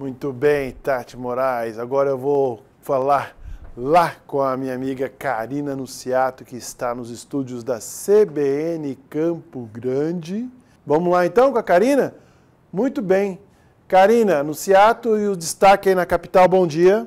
Muito bem, Tati Moraes. Agora eu vou falar lá com a minha amiga Karina Nunciato, que está nos estúdios da CBN Campo Grande. Vamos lá então com a Karina? Muito bem. Karina, Nunciato e o destaque aí na capital, bom dia.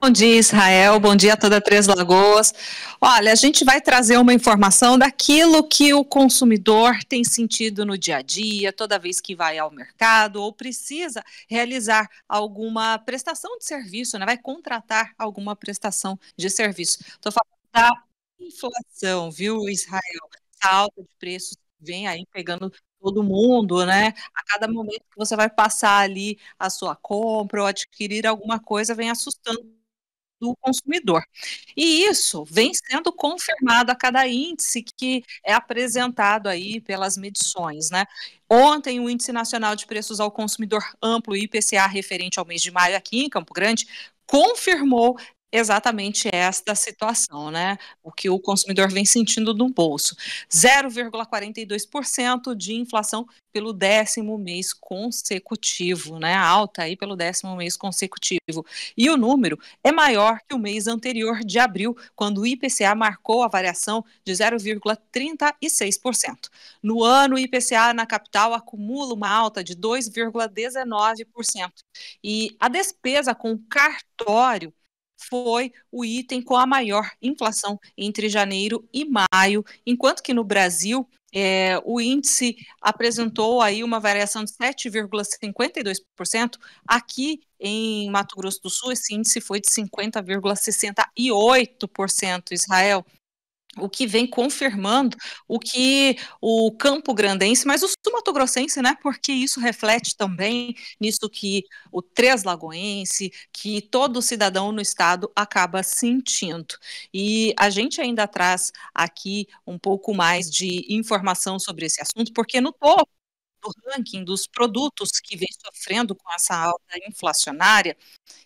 Bom dia, Israel. Bom dia a toda Três Lagoas. Olha, a gente vai trazer uma informação daquilo que o consumidor tem sentido no dia a dia, toda vez que vai ao mercado ou precisa realizar alguma prestação de serviço, né? Vai contratar alguma prestação de serviço. Estou falando da inflação, viu, Israel? A alta de preços vem aí pegando todo mundo, né? A cada momento que você vai passar ali a sua compra ou adquirir alguma coisa, vem assustando do consumidor. E isso vem sendo confirmado a cada índice que é apresentado aí pelas medições, né? Ontem, o Índice Nacional de Preços ao Consumidor Amplo, IPCA, referente ao mês de maio aqui em Campo Grande, confirmou exatamente esta situação, né? O que o consumidor vem sentindo no bolso. 0,42% de inflação pelo décimo mês consecutivo, né? Alta aí pelo décimo mês consecutivo. E o número é maior que o mês anterior de abril, quando o IPCA marcou a variação de 0,36%. No ano, o IPCA na capital acumula uma alta de 2,19%. E a despesa com cartório foi o item com a maior inflação entre janeiro e maio, enquanto que no Brasil é, o índice apresentou aí uma variação de 7,52%. Aqui em Mato Grosso do Sul, esse índice foi de 50,68%, Israel. O que vem confirmando o que o Campo Grandense, mas o matogrossense, né? Porque isso reflete também nisso que o Três Lagoense, que todo cidadão no estado acaba sentindo. E a gente ainda traz aqui um pouco mais de informação sobre esse assunto, porque no topo do ranking dos produtos que vem sofrendo com essa alta inflacionária,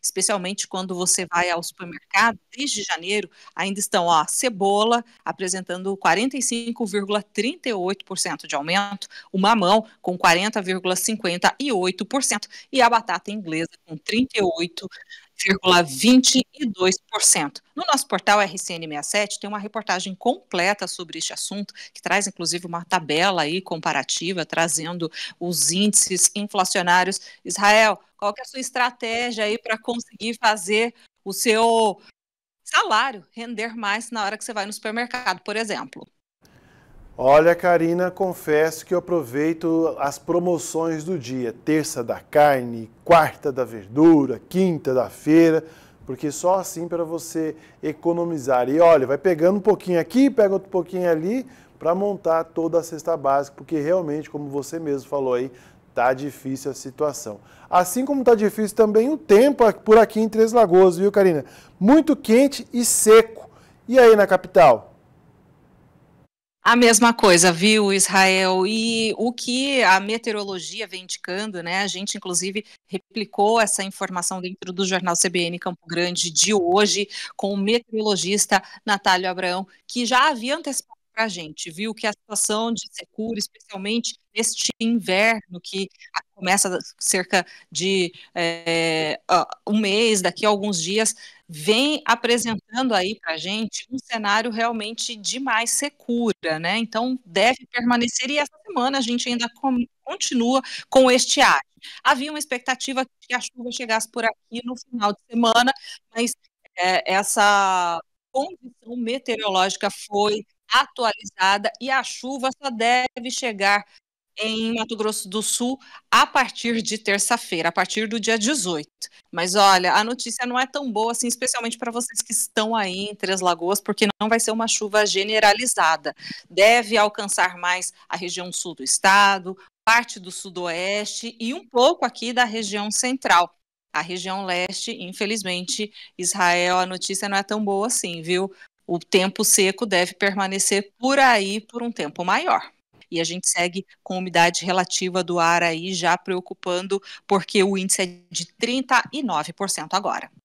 especialmente quando você vai ao supermercado, desde janeiro, ainda estão a cebola apresentando 45,38% de aumento, o mamão com 40,58% e a batata inglesa com 38 0,22%. No nosso portal RCN67 tem uma reportagem completa sobre este assunto, que traz inclusive uma tabela aí comparativa, trazendo os índices inflacionários. Israel, qual é a sua estratégia aí para conseguir fazer o seu salário render mais na hora que você vai no supermercado, por exemplo? Olha, Karina, confesso que eu aproveito as promoções do dia, terça da carne, quarta da verdura, quinta da feira, porque só assim para você economizar. E olha, vai pegando um pouquinho aqui, pega outro pouquinho ali para montar toda a cesta básica, porque realmente, como você mesmo falou aí, tá difícil a situação. Assim como tá difícil também o tempo por aqui em Três Lagoas, viu, Karina? Muito quente e seco. E aí na capital? A mesma coisa, viu, Israel? E o que a meteorologia vem indicando, né? A gente, inclusive, replicou essa informação dentro do jornal CBN Campo Grande de hoje, com o meteorologista Natálio Abraão, que já havia antecipado para a gente, viu que a situação de Secura, especialmente neste inverno que começa cerca de é, um mês, daqui a alguns dias, vem apresentando aí para a gente um cenário realmente de mais secura, né? Então deve permanecer e essa semana a gente ainda continua com este ar. Havia uma expectativa que a chuva chegasse por aqui no final de semana, mas é, essa condição meteorológica foi atualizada e a chuva só deve chegar em Mato Grosso do Sul a partir de terça-feira, a partir do dia 18. Mas olha, a notícia não é tão boa assim, especialmente para vocês que estão aí em Três Lagoas, porque não vai ser uma chuva generalizada. Deve alcançar mais a região sul do estado, parte do sudoeste e um pouco aqui da região central. A região leste, infelizmente, Israel, a notícia não é tão boa assim, viu? o tempo seco deve permanecer por aí por um tempo maior. E a gente segue com umidade relativa do ar aí já preocupando, porque o índice é de 39% agora.